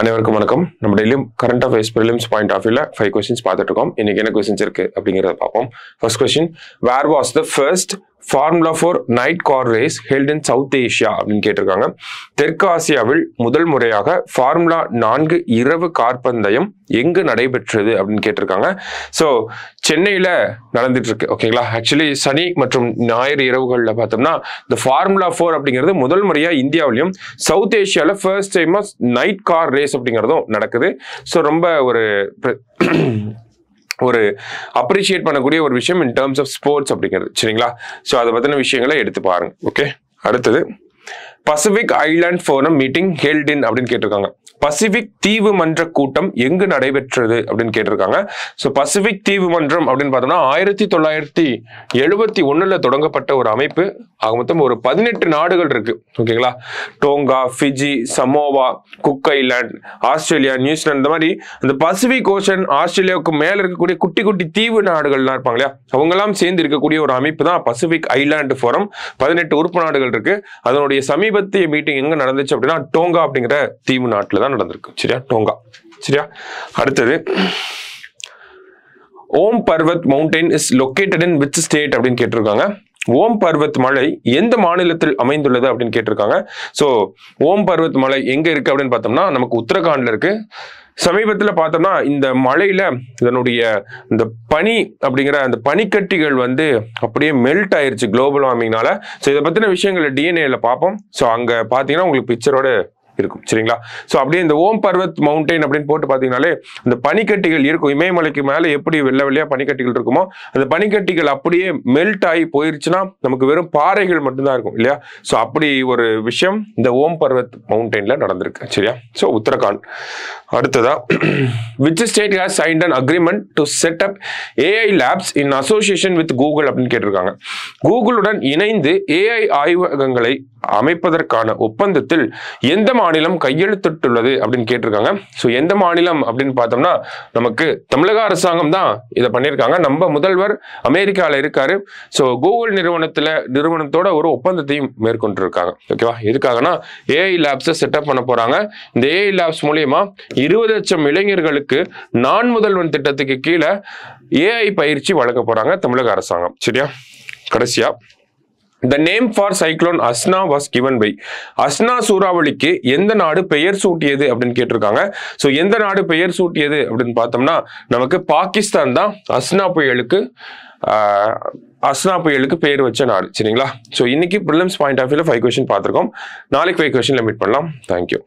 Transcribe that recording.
அனைவருக்கும் வணக்கம் நம்ம டெய்லியும் current affairs prelims point of வியூல ஃபைவ் கொஸ்டின்ஸ் பார்த்துட்டு இருக்கோம் இன்னைக்கு என்ன கொஸ்டின்ஸ் இருக்கு அப்படிங்கிறத பார்ப்போம் first question where was the first Formula Four night car race held in South Asia அப்படின்னு கேட்டிருக்காங்க தெற்கு ஆசியாவில் முதல் முறையாக ஃபார்முலா நான்கு இரவு கார்பந்தயம் எங்கு நடைபெற்றது அப்படின்னு கேட்டிருக்காங்க ஸோ சென்னையில் நடந்துட்டு இருக்கு ஓகேங்களா ஆக்சுவலி சனி மற்றும் ஞாயிறு இரவுகளில் பார்த்தோம்னா இந்த ஃபார்முலா ஃபோர் அப்படிங்கிறது முதல் முறையாக இந்தியாவிலையும் சவுத் ஏஷியாவில் ஃபர்ஸ்ட் டைமாக நைட் கார் ரேஸ் அப்படிங்கிறதும் நடக்குது ஸோ ரொம்ப ஒரு ஒரு அப்ரிஷியேட் பண்ணக்கூடிய ஒரு விஷயம் இன் டேர்ம்ஸ் ஆஃப் ஸ்போர்ட்ஸ் அப்படிங்கிறது சரிங்களா ஸோ அதை பற்றின விஷயங்களை எடுத்து பாருங்க ஓகே அடுத்தது Pacific Island Forum meeting held in அப்படின்னு கேட்டிருக்காங்க பசிபிக் தீவு மன்ற கூட்டம் எங்கு நடைபெற்றது அப்படின்னு கேட்டிருக்காங்க ஸோ பசிபிக் தீவு மன்றம் அப்படின்னு பார்த்தோம்னா ஆயிரத்தி தொள்ளாயிரத்தி எழுபத்தி ஒன்றில் தொடங்கப்பட்ட ஒரு அமைப்பு ஆக மொத்தம் ஒரு பதினெட்டு நாடுகள் இருக்கு ஓகேங்களா Tonga Fiji Samoa Cook Island Australia New Zealand இந்த மாதிரி அந்த பசிபிக் ஓஷன் ஆஸ்திரேலியாவுக்கு மேலே இருக்கக்கூடிய குட்டி குட்டி தீவு நாடுகள்லாம் இருப்பாங்க இல்லையா அவங்கெல்லாம் சேர்ந்து இருக்கக்கூடிய ஒரு அமைப்பு தான் பசிபிக் ஐலாண்டு ஃபோரம் பதினெட்டு உறுப்பு நாடுகள் இருக்கு அதனுடைய சமீபத்திய மீட்டிங் எங்க நடந்துச்சு அப்படின்னா டோங்கா அப்படிங்கிற தீவு நாட்டில் தான் நடந்திருக்கு சரியா டோங்கா சரியா அடுத்தது Om Parvat mountain is located in which state அப்படின்னு கேட்டிருக்காங்க ஓம் பர்வத் மலை எந்த மாநிலத்தில் அமைந்துள்ளது அப்படின்னு கேட்டிருக்காங்க ஸோ ஓம் பர்வத் மலை எங்க இருக்கு அப்படின்னு பார்த்தோம்னா நமக்கு உத்தரகாண்ட்ல இருக்கு சமீபத்தில் பார்த்தோம்னா இந்த மலையில இதனுடைய இந்த பனி அப்படிங்கிற அந்த பனிக்கட்டிகள் வந்து அப்படியே மெல்ட் ஆயிருச்சு குளோபல் வார்மிங்னால ஸோ இதை பத்தின விஷயங்களை டிஎன்ஏல பார்ப்போம் ஸோ அங்க பாத்தீங்கன்னா உங்களுக்கு பிக்சரோட இருக்கும் சரிங்களா ஸோ அப்படியே இந்த ஓம் பர்வத் மவுண்டைன் அப்படின்னு போட்டு பார்த்தீங்கனாலே அந்த பனிக்கட்டிகள் இருக்கும் இமயமலைக்கு மேலே எப்படி வெள்ள வெள்ளையாக பனிக்கட்டிகள் இருக்குமோ அந்த பனிக்கட்டிகள் அப்படியே மெல்ட் ஆகி போயிருச்சுன்னா நமக்கு வெறும் பாறைகள் மட்டும்தான் இருக்கும் இல்லையா ஸோ அப்படி ஒரு விஷயம் இந்த ஓம் பர்வத் மவுண்டைனில் நடந்திருக்கு சரியா ஸோ உத்தரகாண்ட் அடுத்ததா which state has signed and agreement to set up AI labs in association with Google அப்படின்னு கேட்டிருக்காங்க கூகுளுடன் இணைந்து ஏஐ ஆய்வகங்களை அமைப்பதற்கான ஒப்பந்தத்தில் எந்த மாநிலம் கையெழுத்திட்டுள்ளது அப்படின்னு கேட்டிருக்காங்க ஸோ எந்த மாநிலம் அப்படின்னு பார்த்தோம்னா நமக்கு தமிழக அரசாங்கம் தான் இதை பண்ணியிருக்காங்க நம்ம முதல்வர் அமெரிக்காவில் இருக்காரு ஸோ கூகுள் நிறுவனத்தில் நிறுவனத்தோட ஒரு ஒப்பந்தத்தையும் மேற்கொண்டிருக்காங்க ஓகேவா எதுக்காகனா ஏஐ லேப்ஸை செட்டப் பண்ண போகிறாங்க இந்த ஏஐ லேப்ஸ் மூலியமா இருபது லட்சம் இளைஞர்களுக்கு நான் முதல்வன் திட்டத்துக்கு கீழே ஏஐ பயிற்சி வழங்க போகிறாங்க தமிழக அரசாங்கம் சரியா கடைசியாக the name for cyclone Asna was given by Asna சூறாவளிக்கு எந்த நாடு பெயர் சூட்டியது அப்படின்னு கேட்டிருக்காங்க ஸோ எந்த நாடு பெயர் சூட்டியது அப்படின்னு பார்த்தோம்னா நமக்கு பாகிஸ்தான் தான் அஸ்னா புயலுக்கு அஸ்னா புயலுக்கு பெயர் வச்ச நாடு சரிங்களா ஸோ இன்னைக்கு ப்ரிலம்ஸ் பாயிண்ட் ஆஃப் வியூவில் ஃபைவ் கொஸ்டின் பார்த்துருக்கோம் நாளைக்கு ஃபைவ் கொஸ்டினில் மீட் பண்ணலாம் தேங்க்யூ